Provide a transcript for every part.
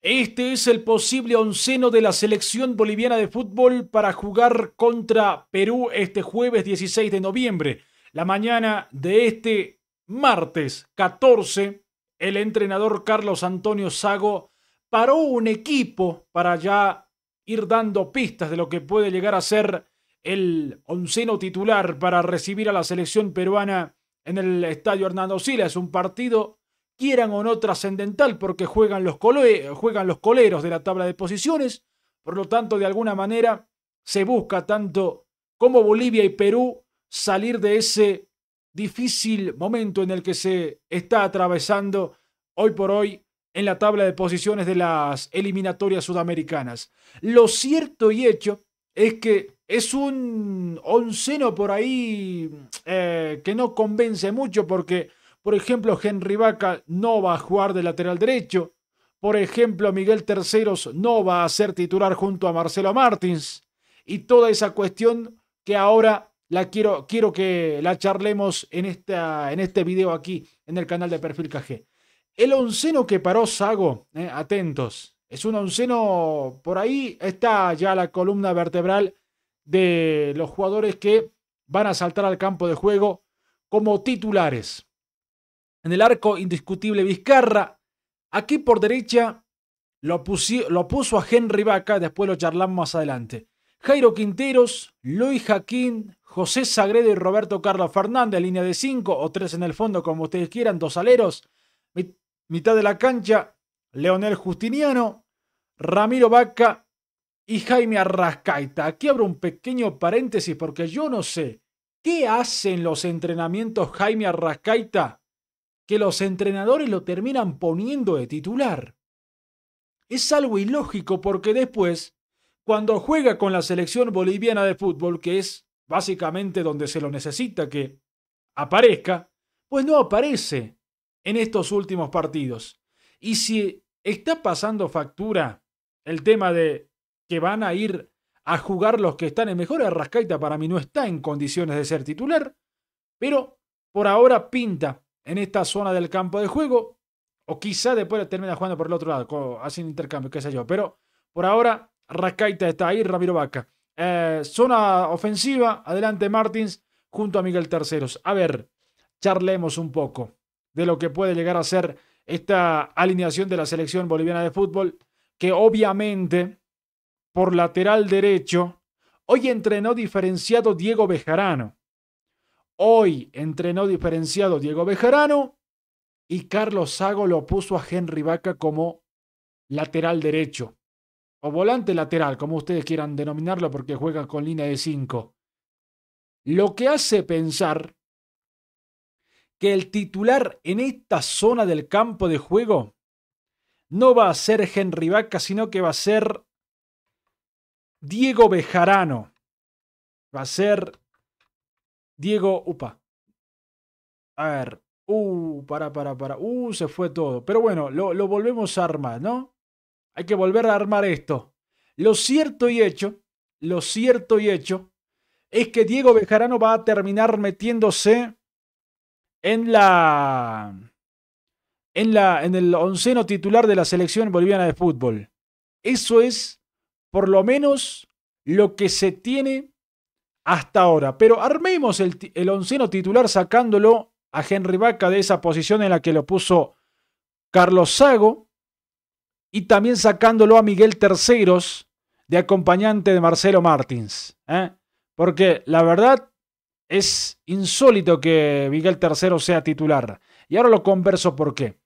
Este es el posible onceno de la selección boliviana de fútbol para jugar contra Perú este jueves 16 de noviembre. La mañana de este martes 14, el entrenador Carlos Antonio Sago paró un equipo para ya ir dando pistas de lo que puede llegar a ser el onceno titular para recibir a la selección peruana en el Estadio Hernando Es Un partido quieran o no trascendental porque juegan los, juegan los coleros de la tabla de posiciones, por lo tanto de alguna manera se busca tanto como Bolivia y Perú salir de ese difícil momento en el que se está atravesando hoy por hoy en la tabla de posiciones de las eliminatorias sudamericanas. Lo cierto y hecho es que es un onceno por ahí eh, que no convence mucho porque por ejemplo, Henry Vaca no va a jugar de lateral derecho. Por ejemplo, Miguel Terceros no va a ser titular junto a Marcelo Martins. Y toda esa cuestión que ahora la quiero, quiero que la charlemos en, esta, en este video aquí, en el canal de Perfil KG. El onceno que paró Sago, eh, atentos, es un onceno, por ahí está ya la columna vertebral de los jugadores que van a saltar al campo de juego como titulares. En el arco indiscutible Vizcarra. Aquí por derecha lo, puso a Henry Vaca, después lo charlamos más adelante. Jairo Quinteros, Luis Jaquín, José Sagredo y Roberto Carlos Fernández, línea de 5 o 3 en el fondo, como ustedes quieran, dos aleros. mitad de la cancha, Leonel Justiniano, Ramiro Vaca y Jaime Arrascaita. Aquí abro un pequeño paréntesis porque yo no sé qué hacen los entrenamientos Jaime Arrascaita que los entrenadores lo terminan poniendo de titular. Es algo ilógico porque después, cuando juega con la selección boliviana de fútbol, que es básicamente donde se lo necesita que aparezca, pues no aparece en estos últimos partidos. Y si está pasando factura el tema de que van a ir a jugar los que están en mejor, Arrascaita para mí no está en condiciones de ser titular, pero por ahora pinta en esta zona del campo de juego. O quizá después termina jugando por el otro lado, haciendo intercambio, qué sé yo. Pero por ahora, Rascaita está ahí, Ramiro Vaca. Eh, zona ofensiva, adelante Martins junto a Miguel Terceros. A ver, charlemos un poco de lo que puede llegar a ser esta alineación de la selección boliviana de fútbol, que obviamente por lateral derecho hoy entrenó diferenciado Diego Bejarano. Hoy entrenó diferenciado Diego Bejarano y Carlos Sago lo puso a Henry Vaca como lateral derecho o volante lateral, como ustedes quieran denominarlo, porque juega con línea de 5. Lo que hace pensar que el titular en esta zona del campo de juego no va a ser Henry Vaca, sino que va a ser Diego Bejarano. Va a ser Diego, upa. A ver, uh, para, para, para. Uh, se fue todo. Pero bueno, lo, volvemos a armar, ¿no? Hay que volver a armar esto. Lo cierto y hecho, lo cierto y hecho, es que Diego Bejarano va a terminar metiéndose en la en la en el onceno titular de la selección boliviana de fútbol. Eso es por lo menos lo que se tiene hasta ahora. Pero armemos el, el onceno titular sacándolo a Henry Vaca de esa posición en la que lo puso Carlos Sago y también sacándolo a Miguel Terceros de acompañante de Marcelo Martins. ¿eh? Porque la verdad es insólito que Miguel Terceros sea titular. Y ahora lo converso por qué.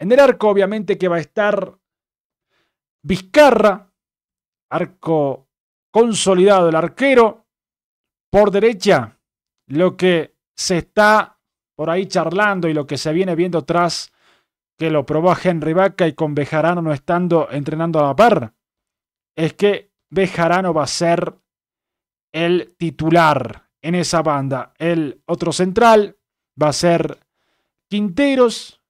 En el arco obviamente que va a estar Vizcarra, arco consolidado el arquero, por derecha, lo que se está por ahí charlando y lo que se viene viendo tras que lo probó a Henry Vaca y con Bejarano no estando entrenando a la par, es que Bejarano va a ser el titular en esa banda. El otro central va a ser Quinteros,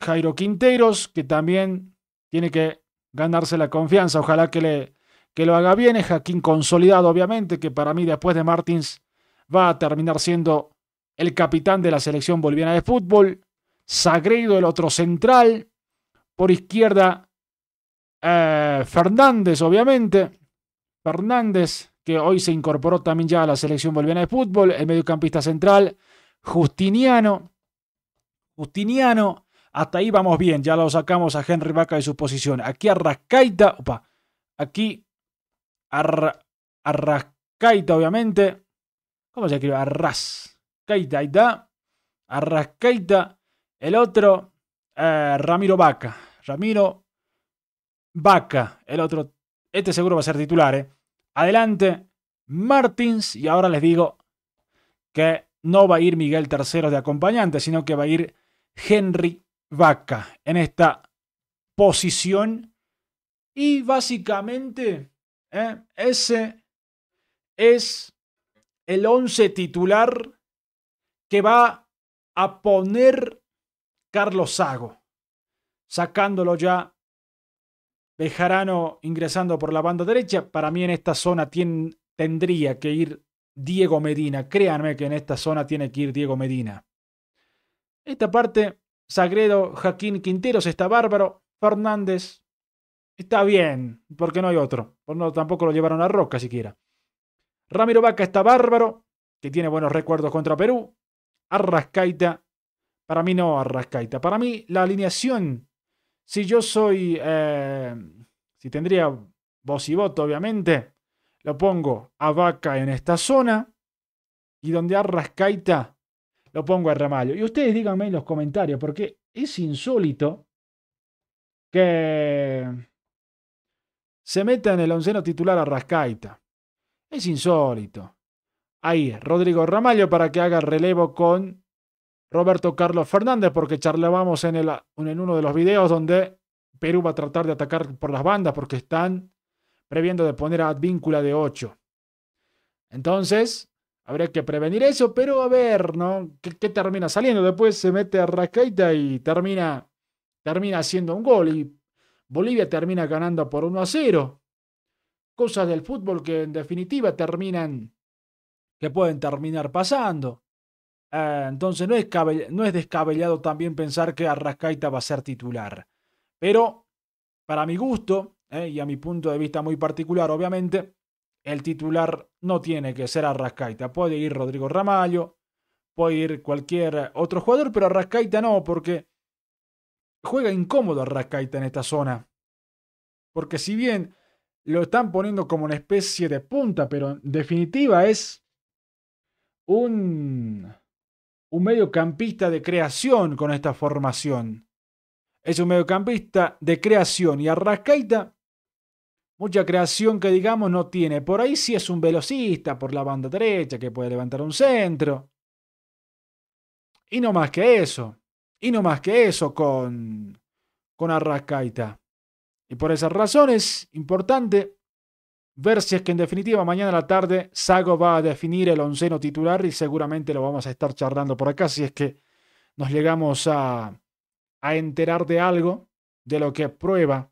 Jairo Quinteros, que también tiene que ganarse la confianza. Ojalá que le que lo haga bien, es Jaquín consolidado obviamente, que para mí después de Martins va a terminar siendo el capitán de la selección boliviana de fútbol, Sagredo el otro central, por izquierda eh, Fernández obviamente, Fernández que hoy se incorporó también ya a la selección boliviana de fútbol, el mediocampista central, Justiniano, Justiniano, hasta ahí vamos bien, ya lo sacamos a Henry Vaca de su posición, aquí a Rascaita, opa, aquí Arrascaita, obviamente. ¿Cómo se escribe? Arrascaita, ahí está. Arrascaita. El otro, eh, Ramiro Vaca. Ramiro Vaca, el otro. Este seguro va a ser titular, eh. Adelante, Martins. Y ahora les digo que no va a ir Miguel III de acompañante, sino que va a ir Henry Vaca en esta posición. Y básicamente ¿eh? Ese es el once titular que va a poner Carlos Sago, sacándolo ya Bejarano ingresando por la banda derecha. Para mí en esta zona tendría que ir Diego Medina. Créanme que en esta zona tiene que ir Diego Medina. Esta parte, Sagredo, Jaquín Quinteros está bárbaro. Fernández, Está bien, porque no hay otro. No, tampoco lo llevaron a Roca siquiera. Ramiro Vaca está bárbaro, que tiene buenos recuerdos contra Perú. Arrascaita, para mí no Arrascaita. Para mí la alineación, si yo soy, eh, si tendría voz y voto obviamente, lo pongo a Vaca en esta zona y donde Arrascaita lo pongo a Ramallo. Y ustedes díganme en los comentarios, porque es insólito que se mete en el onceno titular a Rascaita. Es insólito. Ahí, Rodrigo Ramallo para que haga relevo con Roberto Carlos Fernández, porque charlábamos en, en uno de los videos donde Perú va a tratar de atacar por las bandas porque están previendo de poner a Advíncula de 8. Entonces, habría que prevenir eso, pero a ver, ¿no? ¿Qué, termina saliendo? Después se mete a Rascaita y termina, termina haciendo un gol y Bolivia termina ganando por 1 a 0. Cosas del fútbol que en definitiva terminan, que pueden terminar pasando. Eh, entonces no es, descabellado también pensar que Arrascaita va a ser titular. Pero para mi gusto, eh, y a mi punto de vista muy particular, obviamente, el titular no tiene que ser Arrascaita. Puede ir Rodrigo Ramallo, puede ir cualquier otro jugador, pero Arrascaita no, porque juega incómodo a Arrascaita en esta zona. Porque si bien lo están poniendo como una especie de punta, pero en definitiva es un, un mediocampista de creación con esta formación. Es un mediocampista de creación y Arrascaita mucha creación que digamos no tiene. Por ahí sí es un velocista por la banda derecha que puede levantar un centro. Y no más que eso. Y no más que eso con, con Arrascaita. Y por esas razones, importante ver si es que en definitiva mañana a la tarde Sago va a definir el onceno titular y seguramente lo vamos a estar charlando por acá si es que nos llegamos a, a enterar de algo de lo que prueba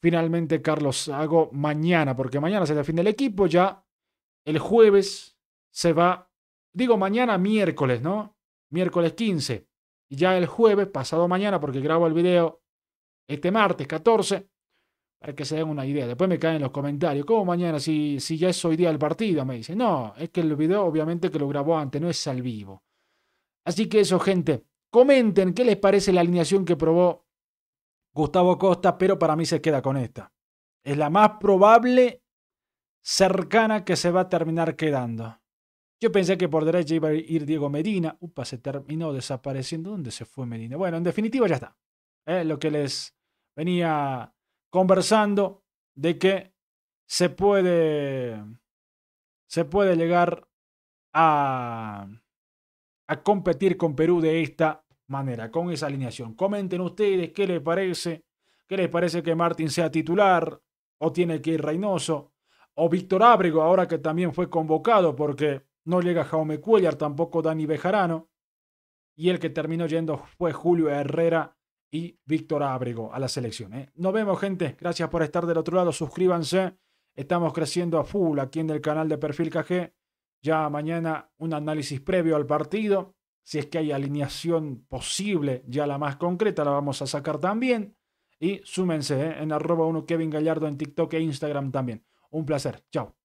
finalmente Carlos Sago mañana, porque mañana se define el equipo, ya el jueves se va, digo mañana miércoles, ¿no? Miércoles 15. Y ya el jueves, pasado mañana, porque grabo el video este martes 14, para que se den una idea. Después me caen en los comentarios, ¿cómo mañana si, si ya es hoy día el partido? Me dicen, no, es que el video obviamente que lo grabó antes, no es al vivo. Así que eso, gente, comenten qué les parece la alineación que probó Gustavo Costa, pero para mí se queda con esta. Es la más probable cercana que se va a terminar quedando. Yo pensé que por derecha iba a ir Diego Medina. Upa, se terminó desapareciendo. ¿Dónde se fue Medina? Bueno, en definitiva ya está. ¿eh? lo que les venía conversando de que se puede, se puede llegar a, a competir con Perú de esta manera, con esa alineación. Comenten ustedes qué les parece. ¿Qué les parece que Martín sea titular? ¿O tiene que ir Reynoso? ¿O Víctor Ábrego, ahora que también fue convocado? Porque no llega Jaume Cuellar, tampoco Dani Bejarano. Y el que terminó yendo fue Julio Herrera y Víctor Ábrego a la selección. ¿eh? Nos vemos, gente. Gracias por estar del otro lado. Suscríbanse. Estamos creciendo a full aquí en el canal de Perfil KG. Ya mañana un análisis previo al partido. Si es que hay alineación posible, ya la más concreta la vamos a sacar también. Y súmense ¿eh? en arroba 1 Kevin Gallardo en TikTok e Instagram también. Un placer. Chao.